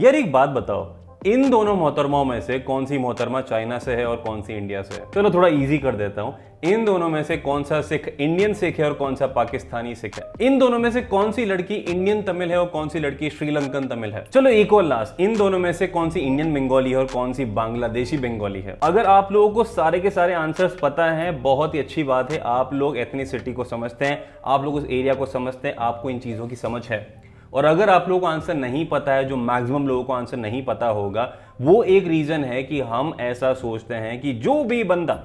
यार एक बात बताओ इन दोनों मोहतरमाओं में से कौन सी मोहतरमा चाइना से है और कौन सी इंडिया से है चलो थोड़ा इजी कर देता हूं इन दोनों में से कौन सा सिख इंडियन सिख है और कौन सा पाकिस्तानी सिख है इन दोनों में से कौन सी लड़की इंडियन तमिल है और कौन सी लड़की श्रीलंकन तमिल है चलो एक और लास्ट इन दोनों में से कौन सी इंडियन बंगाली है और कौन सी बांग्लादेशी बंगाली है अगर आप लोगों को सारे के सारे आंसर पता है बहुत ही अच्छी बात है आप लोग सिटी को समझते हैं आप लोग उस एरिया को समझते हैं आपको इन चीजों की समझ है और अगर आप लोगों को आंसर नहीं पता है जो मैक्सिमम लोगों को आंसर नहीं पता होगा वो एक रीज़न है कि हम ऐसा सोचते हैं कि जो भी बंदा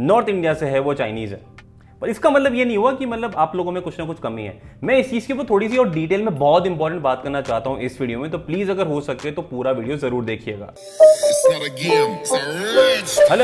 नॉर्थ इंडिया से है वो चाइनीज़ है पर इसका मतलब ये नहीं हुआ कि मतलब आप लोगों में कुछ ना कुछ कमी है मैं इस चीज़ के ऊपर थोड़ी सी और डिटेल में बहुत इंपॉर्टेंट बात करना चाहता हूं इस वीडियो में तो प्लीज़ अगर हो सके तो पूरा वीडियो ज़रूर देखिएगा हेलो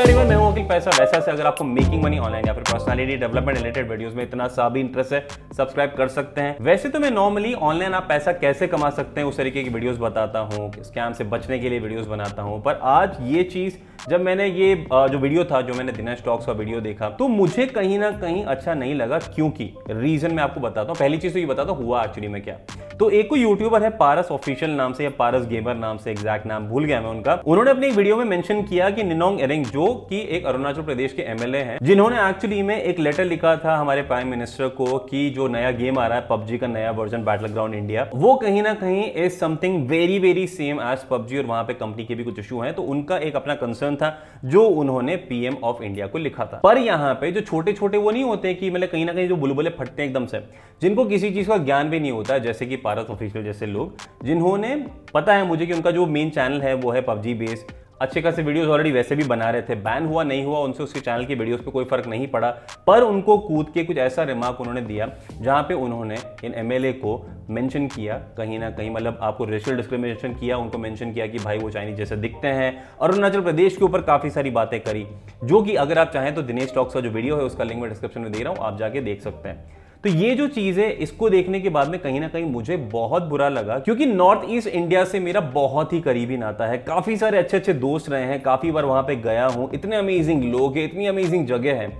एवरीवन मैं हूं पैसा वैसा से अगर आपको मेकिंग मनी ऑनलाइन या फिर पर्सनालिटी डेवलपमेंट रिलेटेड वीडियोस में इतना सा भी इंटरेस्ट है सब्सक्राइब कर सकते हैं वैसे तो मैं नॉर्मली ऑनलाइन आप पैसा कैसे कमा सकते हैं उस तरीके की वीडियोस बताता हूं स्कैम से बचने के लिए वीडियोस बनाता हूँ पर आज ये चीज़ जब मैंने ये जो वीडियो था जो मैंने दिनेश स्टॉक्स का वीडियो देखा तो मुझे कहीं ना कहीं अच्छा नहीं लगा क्योंकि रीजन मैं आपको बताता हूँ पहली चीज़ तो ये बताता हूँ हुआ एक्चुअली में क्या तो एक कोई यूट्यूबर है पारस ऑफिशियल नाम से या पारस गेमर नाम से एग्जैक्ट नाम भूल गया मैं उनका उन्होंने अपनी एक वीडियो में मेंशन किया कि निनोंग एरिंग जो कि एक अरुणाचल प्रदेश के एमएलए हैं जिन्होंने एक्चुअली में एक लेटर लिखा था हमारे प्राइम मिनिस्टर को कि जो नया गेम आ रहा है पबजी का नया वर्जन बैटल ग्राउंड इंडिया वो कहीं ना कहीं is something very very same as PUBG और वहां पे कंपनी के भी कुछ इशू है तो उनका एक अपना कंसर्न था जो उन्होंने पीएम ऑफ इंडिया को लिखा था पर यहाँ पे जो छोटे छोटे वो नहीं होते कि मतलब कहीं ना कहीं जो बुलबुले फटते हैं एकदम से जिनको किसी चीज का ज्ञान भी नहीं होता जैसे कि पारस ऑफिशियल जैसे लोग जिन्होंने पता है मुझे कि उनका जो मेन चैनल है वो है पबजी बेस्ड अच्छे खासे वीडियोस ऑलरेडी वैसे भी बना रहे थे बैन हुआ नहीं हुआ उनसे उसके चैनल की वीडियोस पे कोई फर्क नहीं पड़ा पर उनको कूद के कुछ ऐसा रिमार्क उन्होंने दिया जहां पे उन्होंने इन एमएलए को मेंशन किया कहीं ना कहीं मतलब आपको रेशियल डिस्क्रिमिनेशन किया उनको मेंशन किया कि भाई वो चाइनीज जैसे दिखते हैं अरुणाचल प्रदेश के ऊपर काफ़ी सारी बातें करी जो कि अगर आप चाहें तो दिनेश टॉक्स का जो वीडियो है उसका लिंक मैं डिस्क्रिप्शन में दे रहा हूँ आप जाके देख सकते हैं तो ये जो चीज है इसको देखने के बाद में कहीं ना कहीं मुझे बहुत बुरा लगा क्योंकि नॉर्थ ईस्ट इंडिया से मेरा बहुत ही करीबी नाता है काफी सारे अच्छे अच्छे दोस्त रहे हैं काफी बार वहां पे गया हूं इतने अमेजिंग लोग हैं इतनी अमेजिंग जगह है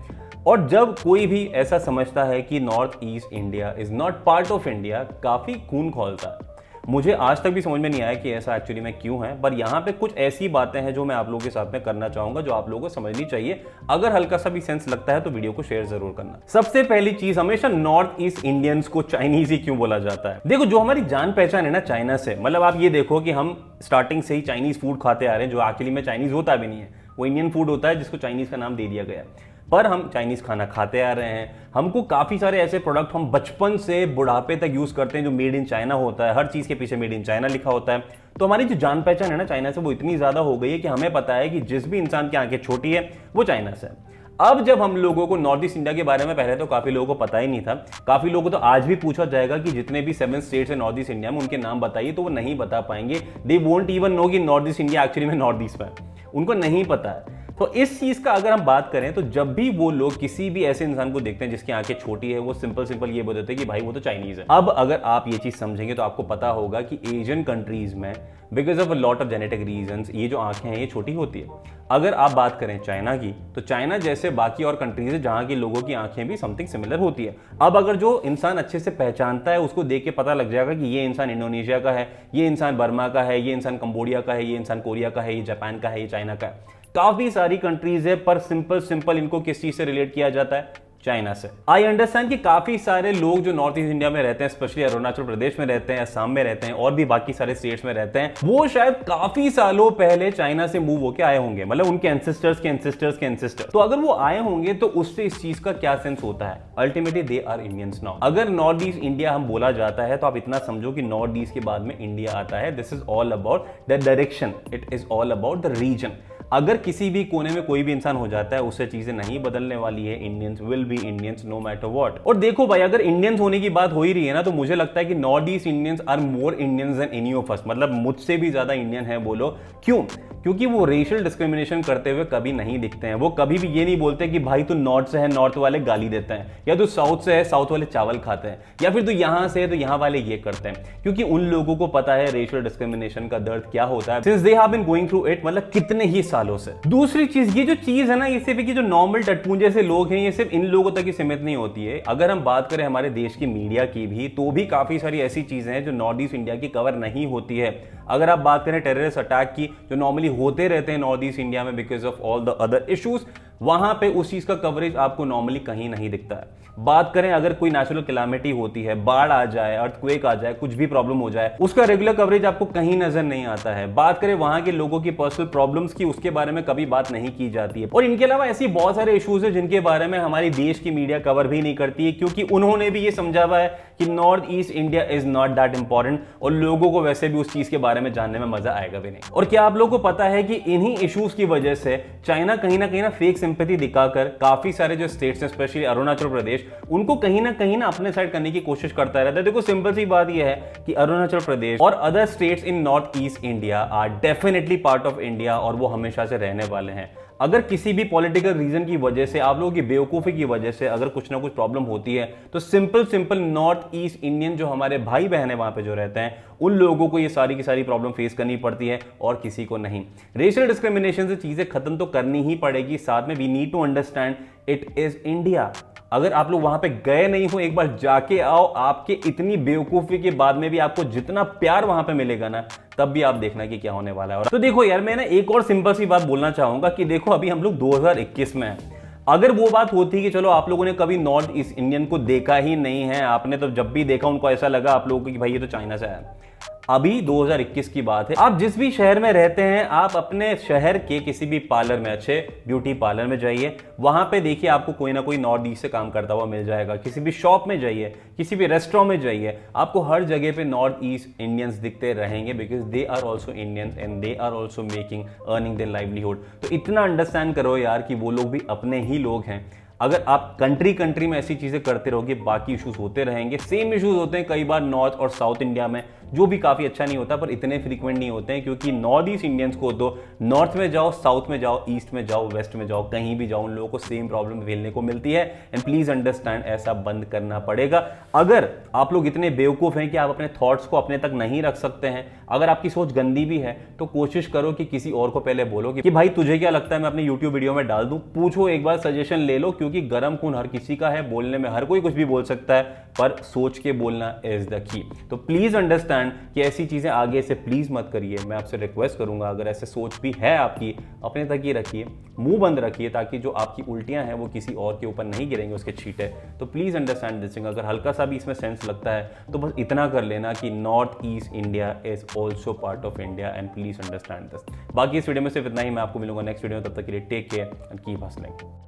और जब कोई भी ऐसा समझता है कि north east India is not part of India काफी खून खोलता है मुझे आज तक भी समझ में नहीं आया कि ऐसा एक्चुअली में क्यों है पर यहाँ पे कुछ ऐसी बातें हैं जो मैं आप लोगों के साथ में करना चाहूंगा जो आप लोगों को समझनी चाहिए अगर हल्का सा भी सेंस लगता है तो वीडियो को शेयर जरूर करना सबसे पहली चीज हमेशा नॉर्थ ईस्ट इंडियंस को चाइनीज ही क्यों बोला जाता है देखो जो हमारी जान पहचान है ना चाइना से मतलब आप ये देखो कि हम स्टार्टिंग से ही चाइनीज फूड खाते आ रहे हैं जो एक्चुअली में चाइनीज होता भी नहीं है वो इंडियन फूड होता है जिसको चाइनीज का नाम दे दिया गया है पर हम चाइनीज़ खाना खाते आ रहे हैं हमको काफ़ी सारे ऐसे प्रोडक्ट हम बचपन से बुढ़ापे तक यूज़ करते हैं जो मेड इन चाइना होता है हर चीज़ के पीछे मेड इन चाइना लिखा होता है तो हमारी जो जान पहचान है ना चाइना से वो इतनी ज़्यादा हो गई है कि हमें पता है कि जिस भी इंसान की आंखें छोटी है वो चाइना से अब जब हम लोगों को नॉर्थ ईस्ट इंडिया के बारे में पहले तो काफ़ी लोगों को पता ही नहीं था काफ़ी लोगों को तो आज भी पूछा जाएगा कि जितने भी सेवन स्टेट्स हैं नॉर्थ ईस्ट इंडिया में उनके नाम बताइए तो वो नहीं बता पाएंगे दे वोंट इवन नो कि नॉर्थ ईस्ट इंडिया एक्चुअली में नॉर्थ ईस्ट में उनको नहीं पता है तो इस चीज़ का अगर हम बात करें तो जब भी वो लोग किसी भी ऐसे इंसान को देखते हैं जिसकी आंखें छोटी है वो सिंपल सिंपल ये देते हैं कि भाई वो तो चाइनीज़ है अब अगर आप ये चीज़ समझेंगे तो आपको पता होगा कि एशियन कंट्रीज़ में because of a lot of genetic reason ये जो आंखें हैं ये छोटी होती है अगर आप बात करें चाइना की तो चाइना जैसे बाकी और कंट्रीज है जहाँ के लोगों की आंखें भी समथिंग सिमिलर होती है अब अगर जो इंसान अच्छे से पहचानता है उसको देख के पता लग जाएगा कि ये इंसान इंडोनेशिया का है ये इंसान बर्मा का है ये इंसान कंबोडिया का है ये इंसान कोरिया का है ये जापान का है ये चाइना का है काफी सारी कंट्रीज है पर सिंपल सिंपल इनको किस चीज से रिलेट किया जाता है चाइना से आई अंडरस्टैंड कि काफी सारे लोग जो नॉर्थ ईस्ट इंडिया में रहते हैं स्पेशली अरुणाचल प्रदेश में रहते हैं असम में रहते हैं और भी बाकी सारे स्टेट्स में रहते हैं वो शायद काफी सालों पहले चाइना से मूव होकर आए होंगे मतलब उनके एंसेस्टर्स के एंसेस्टर्स के एंसेस्टर तो अगर वो आए होंगे तो उससे इस चीज का क्या सेंस होता है ultimately they are Indians now अगर नॉर्थ ईस्ट इंडिया हम बोला जाता है तो आप इतना समझो कि नॉर्थ ईस्ट के बाद में इंडिया आता है this is all about the direction it is all about the region अगर किसी भी कोने में कोई भी इंसान हो जाता है उससे चीजें नहीं बदलने वाली है Indians will be Indians no matter what और देखो भाई अगर इंडियंस होने की बात हो ही रही है ना तो मुझे लगता है कि north east Indians are more Indians than any of us मतलब मुझसे भी ज्यादा इंडियन है बोलो क्यों क्योंकि वो रेशियल डिस्क्रिमिनेशन करते हुए कभी नहीं दिखते हैं वो कभी भी ये नहीं बोलते कि भाई तू नॉर्थ से है नॉर्थ वाले गाली देते हैं या तू साउथ से है साउथ वाले चावल खाते हैं या फिर तू यहां से है तो यहां वाले ये करते हैं क्योंकि उन लोगों को पता है रेशियल डिस्क्रिमिनेशन का दर्द क्या होता है since they have been going through it मतलब कितने ही सालों से दूसरी चीज ये जो चीज है ना ये सिर्फ जो नॉर्मल टटपूंजे से लोग हैं ये सिर्फ इन लोगों तक ही सीमित नहीं होती है अगर हम बात करें हमारे देश की मीडिया की भी तो भी काफी सारी ऐसी चीजें हैं जो नॉर्थ ईस्ट इंडिया की कवर नहीं होती है अगर आप बात करें टेररिस्ट अटैक की जो नॉर्मली होते रहते हैं नॉर्थ ईस्ट इंडिया में because of all the other issues वहां पे उस चीज का कवरेज आपको नॉर्मली कहीं नहीं दिखता है बात करें अगर कोई नेचुरल क्लामिटी होती है बाढ़ आ जाए अर्थक्वेक आ जाए कुछ भी प्रॉब्लम हो जाए उसका रेगुलर कवरेज आपको कहीं नजर नहीं आता है बात करें वहां के लोगों की पर्सनल प्रॉब्लम्स की उसके बारे में कभी बात नहीं की जाती है और इनके अलावा ऐसी बहुत सारे इशूज है जिनके बारे में हमारी देश की मीडिया कवर भी नहीं करती है क्योंकि उन्होंने भी ये समझा हुआ है कि north east India is not that important और लोगों को वैसे भी उस चीज के बारे में जानने में मजा आएगा भी नहीं और क्या आप लोगों को पता है कि इन्हीं इशूज की वजह से चाइना कहीं ना कहीं ना फेक सिंपति दिखाकर काफी सारे जो स्टेट्स हैं स्पेशली अरुणाचल प्रदेश उनको कहीं ना कहीं ना अपने साइड करने की कोशिश करता रहता है देखो सिंपल सी बात यह है कि अरुणाचल प्रदेश और other states in north east India are definitely part of India और वो हमेशा से रहने वाले हैं अगर किसी भी पॉलिटिकल रीजन की वजह से आप लोगों की बेवकूफ़ी की वजह से अगर कुछ ना कुछ प्रॉब्लम होती है तो simple simple north east Indian जो हमारे भाई बहन है वहां पे जो रहते हैं उन लोगों को ये सारी की सारी प्रॉब्लम फेस करनी पड़ती है और किसी को नहीं रेशियल डिस्क्रिमिनेशन से चीज़ें खत्म तो करनी ही पड़ेगी साथ में we need to understand it is India अगर आप लोग वहां पे गए नहीं हो एक बार जाके आओ आपके इतनी बेवकूफी के बाद में भी आपको जितना प्यार वहां पे मिलेगा ना तब भी आप देखना कि क्या होने वाला है और तो देखो यार मैं ना एक और सिंपल सी बात बोलना चाहूंगा कि देखो अभी हम लोग 2021 में है अगर वो बात होती कि चलो आप लोगों ने कभी नॉर्थ ईस्ट इंडियन को देखा ही नहीं है आपने तो जब भी देखा उनको ऐसा लगा आप लोगों को कि भाई ये तो चाइना से आया अभी 2021 की बात है आप जिस भी शहर में रहते हैं आप अपने शहर के किसी भी पार्लर में अच्छे ब्यूटी पार्लर में जाइए वहां पे देखिए आपको कोई ना कोई नॉर्थ ईस्ट से काम करता हुआ मिल जाएगा किसी भी शॉप में जाइए किसी भी रेस्टोरेंट में जाइए आपको हर जगह पे नॉर्थ ईस्ट इंडियंस दिखते रहेंगे because they are also Indians and they are also making earning their livelihood तो इतना अंडरस्टैंड करो यार कि वो लोग भी अपने ही लोग हैं अगर आप कंट्री कंट्री में ऐसी चीज़ें करते रहोगे बाकी इश्यूज होते रहेंगे सेम इश्यूज होते हैं कई बार नॉर्थ और साउथ इंडिया में जो भी काफ़ी अच्छा नहीं होता पर इतने फ्रीक्वेंट नहीं होते हैं क्योंकि नॉर्थ ईस्ट इंडियंस को तो नॉर्थ में जाओ साउथ में जाओ ईस्ट में जाओ वेस्ट में जाओ कहीं भी जाओ उन लोगों को सेम प्रॉब्लम झेलने को मिलती है एंड प्लीज़ अंडरस्टैंड ऐसा बंद करना पड़ेगा अगर आप लोग इतने बेवकूफ़ हैं कि आप अपने थॉट्स को अपने तक नहीं रख सकते हैं अगर आपकी सोच गंदी भी है तो कोशिश करो कि किसी और को पहले बोलो कि भाई तुझे क्या लगता है मैं अपनी यूट्यूब वीडियो में डाल दूं पूछो एक बार सजेशन ले लो क्योंकि गर्म खून हर किसी का है बोलने में हर कोई कुछ भी बोल सकता है पर सोच के बोलना इज द की तो प्लीज़ अंडरस्टैंड अंडरस्टैंड कि ऐसी चीज़ें आगे से प्लीज़ मत करिए मैं आपसे रिक्वेस्ट करूँगा अगर ऐसे सोच भी है आपकी अपने तक ही रखिए मुंह बंद रखिए ताकि जो आपकी उल्टियाँ हैं वो किसी और के ऊपर नहीं गिरेंगे उसके छीटे तो प्लीज़ अंडरस्टैंड दिस थिंग अगर हल्का सा भी इसमें सेंस लगता है तो बस इतना कर लेना कि north east India is also part of India and please understand this बाकी इस वीडियो में सिर्फ इतना ही मैं आपको मिलूंगा नेक्स्ट वीडियो में तब तक के लिए take care and keep hustling